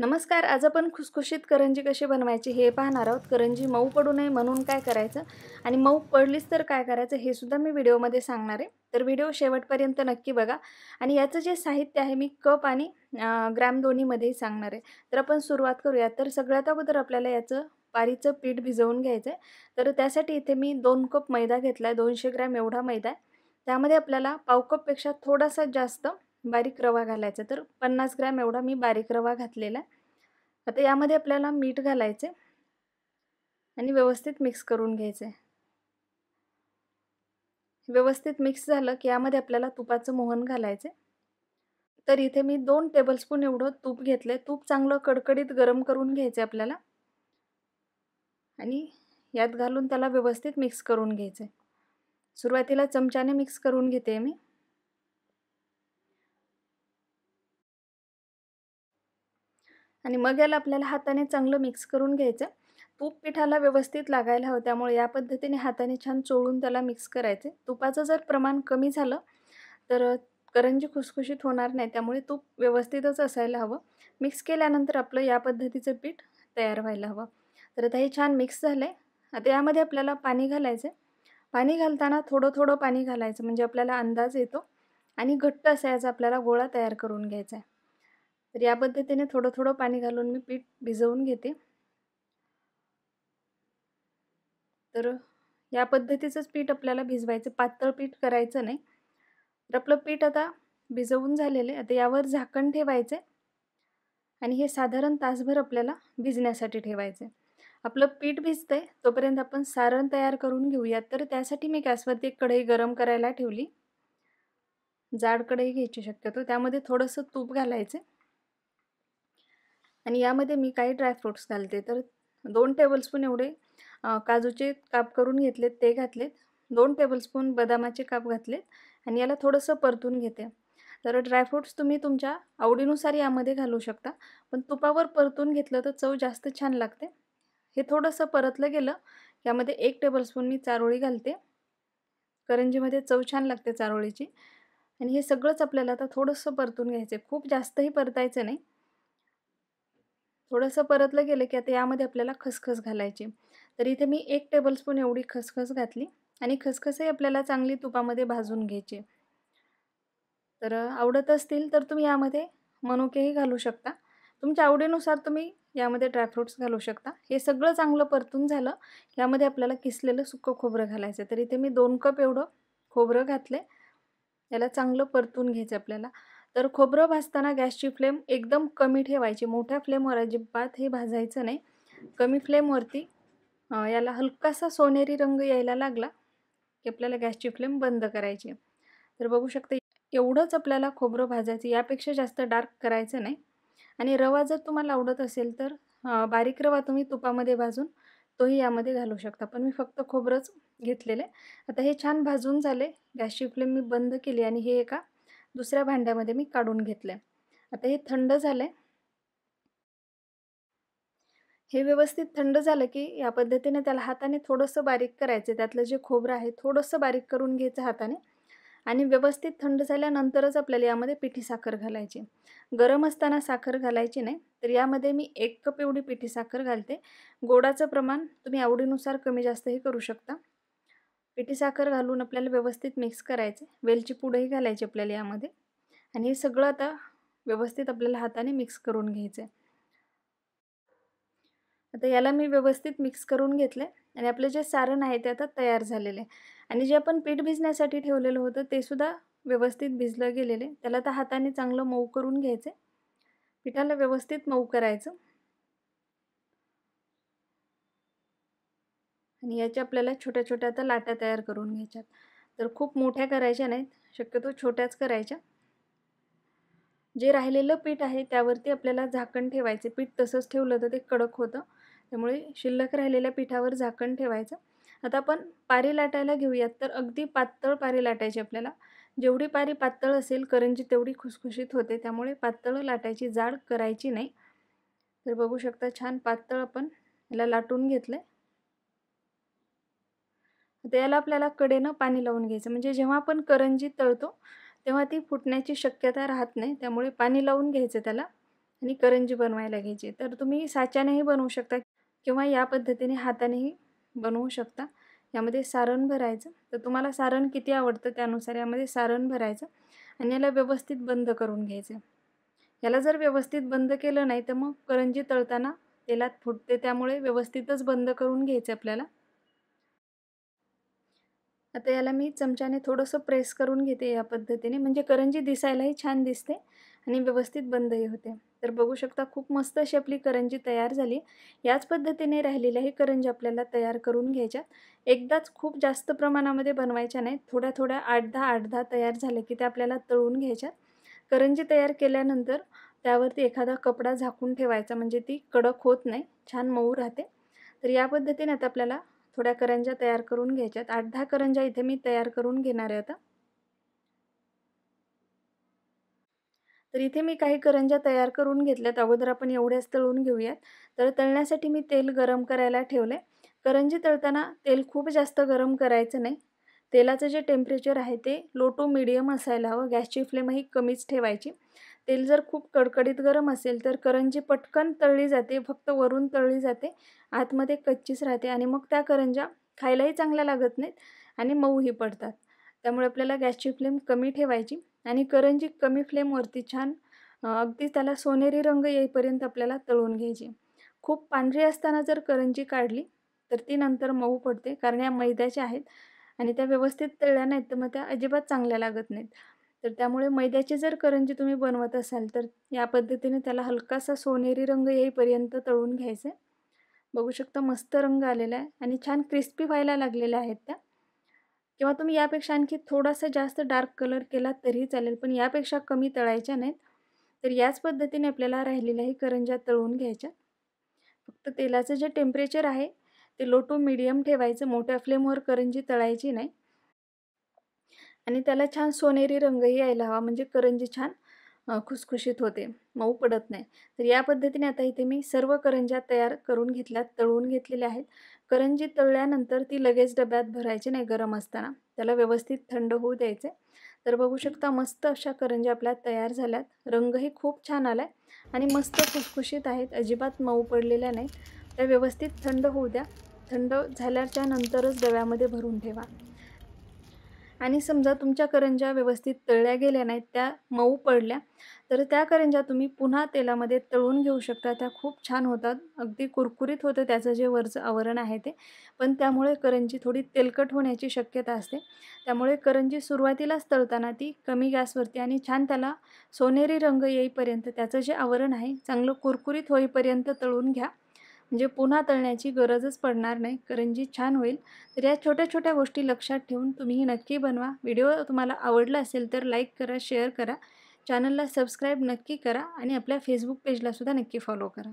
नमस्कार आज आपण खुसखुशीत करंजी कशी बनवायची हे पाहणार आहोत करंजी मऊ पडू नये म्हणून काय करायचं आणि मऊ पडलीच तर काय करायचं हे सुद्धा मी व्हिडिओमध्ये सांगणार आहे तर व्हिडिओ शेवटपर्यंत नक्की बघा आणि याचं जे साहित्य आहे मी कप आणि ग्रॅम दोन्हीमध्येही सांगणार आहे तर आपण सुरुवात करूया तर सगळ्यात अगोदर आपल्याला याचं पारीचं पीठ भिजवून घ्यायचं आहे तर त्यासाठी इथे मी दोन कप मैदा घेतला आहे दोनशे ग्रॅम एवढा मैदा आहे त्यामध्ये आपल्याला पाव थोडासा जास्त बारीक रवा घालायचा तर पन्नास ग्रॅम एवढा मी बारीक रवा घातलेला आता यामध्ये आपल्याला मीठ घालायचे आणि व्यवस्थित मिक्स करून घ्यायचे व्यवस्थित मिक्स झालं की यामध्ये आपल्याला तुपाचं मोहन घालायचे तर इथे मी दोन टेबलस्पून एवढं तूप घेतलं तूप चांगलं कडकडीत गरम करून घ्यायचे आपल्याला आणि यात घालून त्याला व्यवस्थित मिक्स करून घ्यायचे सुरुवातीला चमच्याने मिक्स करून घेते मी आणि मग याला आपल्याला हाताने चांगलं मिक्स करून घ्यायचं तूप पिठाला व्यवस्थित लागायला हवं त्यामुळे या पद्धतीने हाताने छान चोळून त्याला मिक्स करायचं तुपाचं जर प्रमाण कमी झालं तर करंजी खुसखुशीत होणार नाही त्यामुळे तूप व्यवस्थितच असायला हवं मिक्स केल्यानंतर आपलं या पद्धतीचं पीठ तयार व्हायला हवं तर आता हे छान मिक्स झालं आहे आता यामध्ये आपल्याला पाणी घालायचं पाणी घालताना थोडं थोडं पाणी घालायचं म्हणजे आपल्याला अंदाज येतो आणि घट्ट असायचा आपल्याला गोळा तयार करून घ्यायचा आहे तर या पद्धतीने थोडं थोडं पाणी घालून मी पीठ भिजवून घेते तर या पद्धतीचंच पीठ आपल्याला भिजवायचं पातळ पीठ करायचं नाही तर आपलं पीठ आता भिजवून झालेलं आहे आता यावर झाकण ठेवायचं आणि हे साधारण तासभर आपल्याला भिजण्यासाठी ठेवायचं आपलं पीठ भिजतं आहे तोपर्यंत आपण सारण तयार करून घेऊयात तर त्यासाठी मी गॅसवरती एक कढई गरम करायला ठेवली जाड कढई घ्यायची शक्यतो त्यामध्ये थोडंसं तूप घालायचं आणि यामध्ये मी काही ड्रायफ्रूट्स घालते तर दोन टेबलस्पून एवढे काजूचे काप करून घेतलेत ते घातलेत दोन टेबलस्पून बदामाचे काप घातलेत आणि याला थोडंसं परतून घेते तर ड्रायफ्रूट्स तुम्ही तुमच्या आवडीनुसार यामध्ये घालू शकता पण तुपावर परतून घेतलं तर चव जास्त छान लागते हे थोडंसं परतलं गेलं यामध्ये एक टेबलस्पून मी चारोळी घालते करंजीमध्ये चव छान लागते चारोळीची आणि हे सगळंच आपल्याला आता थोडंसं परतून घ्यायचं आहे खूप जास्तही परतायचं नाही थोडंसं परतलं गेलं की आता यामध्ये आपल्याला खसखस घालायची तर इथे मी एक टेबलस्पून एवढी खसखस घातली आणि खसखसही आपल्याला चांगली तुपामध्ये भाजून घ्यायची तर आवडत असतील तर तुम्ही यामध्ये मनुकेही घालू शकता तुमच्या आवडीनुसार तुम्ही यामध्ये ड्रायफ्रूट्स घालू शकता हे सगळं चांगलं परतून झालं यामध्ये आपल्याला किसलेलं सुकं खोबरं घालायचं तर इथे मी दोन कप एवढं खोबरं घातले याला चांगलं परतून घ्यायचं आपल्याला तर खोबरं भाजताना गॅसची फ्लेम एकदम कमी ठेवायची मोठ्या फ्लेमवर अजिबात हे भाजायचं नाही कमी फ्लेमवरती याला हलकासा सोनेरी रंग यायला लागला की आपल्याला गॅसची फ्लेम बंद करायची तर बघू शकता एवढंच आपल्याला खोबरं भाजायचं यापेक्षा जास्त डार्क करायचं नाही आणि रवा जर तुम्हाला आवडत असेल तर बारीक रवा तुम्ही तुपामध्ये भाजून तोही यामध्ये घालू शकता पण मी फक्त खोबरंच घेतलेलं आहे आता हे छान भाजून झाले गॅसची फ्लेम मी बंद केली आणि हे एका दुसऱ्या भांड्यामध्ये मी काढून घेतलं आता हे थंड झालं हे व्यवस्थित थंड झालं की या पद्धतीने त्याला हाताने थोडंसं बारीक करायचं त्यातलं जे खोबरं आहे थोडंसं बारीक करून घ्यायचं हाताने आणि व्यवस्थित थंड झाल्यानंतरच आपल्याला यामध्ये पिठी साखर घालायची गरम असताना साखर घालायची नाही तर यामध्ये मी एक कप एवढी पिठी साखर घालते गोडाचं प्रमाण तुम्ही आवडीनुसार कमी जास्तही करू शकता पिठी साखर घालून आपल्याला व्यवस्थित मिक्स करायचं वेलची पुढंही घालायची आपल्याला यामध्ये आणि हे सगळं आता व्यवस्थित आपल्याला हाताने मिक्स करून घ्यायचं आहे आता याला मी व्यवस्थित मिक्स करून घेतलं आणि आपलं जे सारण आहे ते आता तयार झालेलं आहे आणि जे आपण पीठ भिजण्यासाठी ठेवलेलं होतं ते सुद्धा व्यवस्थित भिजलं गेलेलं आहे त्याला आता हाताने चांगलं मऊ करून घ्यायचं पिठाला व्यवस्थित मऊ करायचं आणि याच्या आपल्याला छोट्या छोट्या आता लाटा तयार करून घ्यायच्यात तर खूप मोठ्या करायच्या नाहीत शक्यतो छोट्याच करायच्या जे राहिलेलं पीठ आहे त्यावरती आपल्याला झाकण ठेवायचे पीठ तसंच ठेवलं तर ते कडक होतं त्यामुळे शिल्लक राहिलेल्या पिठावर झाकण ठेवायचं आता आपण पारी लाटायला घेऊयात तर अगदी पातळ पारी लाटायची आपल्याला जेवढी पारी पातळ असेल करंजी तेवढी खुसखुशीत होते त्यामुळे पातळ लाटायची जाड करायची नाही तर बघू शकता छान पातळ आपण याला लाटून घेतलं आहे त्याला आपल्याला कडेनं पाणी लावून घ्यायचं म्हणजे जेव्हा आपण करंजी तळतो तेव्हा ती फुटण्याची शक्यता राहत नाही त्यामुळे पाणी लावून घ्यायचं त्याला आणि करंजी बनवायला घ्यायची तर तुम्ही साच्यानेही बनवू शकता किंवा या पद्धतीने हातानेही बनवू शकता यामध्ये सारण भरायचं तर तुम्हाला सारण किती आवडतं त्यानुसार यामध्ये सारण भरायचं आणि याला व्यवस्थित बंद करून घ्यायचं याला जर व्यवस्थित बंद केलं नाही तर मग करंजी तळताना तेलात फुटते त्यामुळे व्यवस्थितच बंद करून घ्यायचं आपल्याला आता याला मी चमच्याने थोडंसं प्रेस करून घेते या पद्धतीने म्हणजे करंजी दिसायलाही छान दिसते आणि व्यवस्थित बंदही होते तर बघू शकता खूप मस्त अशी आपली करंजी तयार झाली याच पद्धतीने राहिलेल्याही करंजी आपल्याला तयार करून घ्यायच्या एकदाच खूप जास्त प्रमाणामध्ये बनवायच्या नाही थोड्या थोड्या आठ दहा आठ दहा तयार झाले की त्या आपल्याला तळून घ्यायच्यात करंजी तयार केल्यानंतर त्यावरती एखादा कपडा झाकून ठेवायचा म्हणजे ती कडक होत नाही छान मऊ राहते तर या पद्धतीने आता आपल्याला थोड्या करंजा तयार करून घ्यायच्यात आठ दहा करंजा इथे मी तयार करून घेणार आहे आता तर इथे मी काही करंजा तयार करून घेतल्यात अगोदर आपण एवढ्याच तळून घेऊयात तर तळण्यासाठी मी तेल गरम करायला ठेवले करंजी तळताना तेल खूप जास्त गरम करायचं नाही तेलाचं जे टेम्परेचर आहे ते लो टू मिडियम असायला हवं गॅसची फ्लेमही कमीच ठेवायची तेल जर खूप कडकडीत गरम असेल तर करंजी पटकन तळली जाते फक्त वरून तळली जाते आतमध्ये कच्चीच राहते आणि मग त्या करंजा खायलाही चांगल्या लागत नाहीत आणि मऊही पडतात त्यामुळे आपल्याला गॅसची फ्लेम कमी ठेवायची आणि करंजी कमी फ्लेमवरती छान अगदी त्याला सोनेरी रंग येईपर्यंत आपल्याला तळून घ्यायची खूप पांढरी असताना जर करंजी काढली तर ती नंतर मऊ पडते कारण या मैद्याच्या आहेत आणि त्या व्यवस्थित तळल्या नाहीत तर मग त्या अजिबात चांगल्या लागत नाहीत तर त्यामुळे मैद्याची जर करंजी तुम्ही बनवत असाल तर या पद्धतीने त्याला हलकासा सोनेरी रंग येईपर्यंत तळून घ्यायचं आहे बघू शकता मस्त रंग आलेला आहे आणि छान क्रिस्पी व्हायला लागलेल्या आहेत त्या किंवा तुम्ही यापेक्षा आणखी थोडासा जास्त डार्क कलर केला तरी चालेल पण यापेक्षा कमी तळायच्या नाहीत तर याच पद्धतीने आपल्याला राहिलेल्याही करंज्या तळून घ्यायच्या फक्त तेलाचं जे टेम्परेचर आहे ते लो टू मिडियम ठेवायचं मोठ्या फ्लेमवर करंजी तळायची नाही आणि त्याला छान सोनेरी रंगही यायला हवा म्हणजे करंजी छान खुसखुशीत होते मऊ पडत नाही तर या पद्धतीने आता इथे मी सर्व करंज्या तयार करून घेतल्या तळून घेतलेल्या आहेत करंजी तळल्यानंतर ती लगेच डब्यात भरायची नाही गरम असताना त्याला व्यवस्थित थंड होऊ द्यायचे तर बघू शकता मस्त अशा करंज्या आपल्या तयार झाल्यात रंगही खूप छान आला आहे आणि मस्त खुसखुशीत आहेत अजिबात मऊ पडलेल्या नाही त्या व्यवस्थित थंड होऊ द्या थंड झाल्याच्या नंतरच डब्यामध्ये भरून ठेवा आणि समजा तुमच्या करंज्या व्यवस्थित तळल्या गेल्या नाहीत त्या मऊ पडल्या तर त्या करंज्या तुम्ही पुन्हा तेलामध्ये तळून घेऊ शकता त्या खूप छान होतात अगदी कुरकुरीत होतं त्याचं जे वरचं आवरण आहे ते पण त्यामुळे करंजी थोडी तेलकट होण्याची शक्यता असते त्यामुळे करंजी सुरुवातीलाच तळताना ती कमी गॅसवरती आणि छान त्याला सोनेरी रंग येईपर्यंत त्याचं जे आवरण आहे चांगलं कुरकुरीत होईपर्यंत तळून घ्या म्हणजे पुन्हा तळण्याची गरजच पडणार नाही करंजी छान होईल तर या छोट्या छोट्या गोष्टी लक्षात ठेवून तुम्हीही नक्की बनवा व्हिडिओ तुम्हाला आवडला असेल तर लाईक करा शेअर करा चॅनलला सबस्क्राईब नक्की करा आणि आपल्या फेसबुक पेजलासुद्धा नक्की फॉलो करा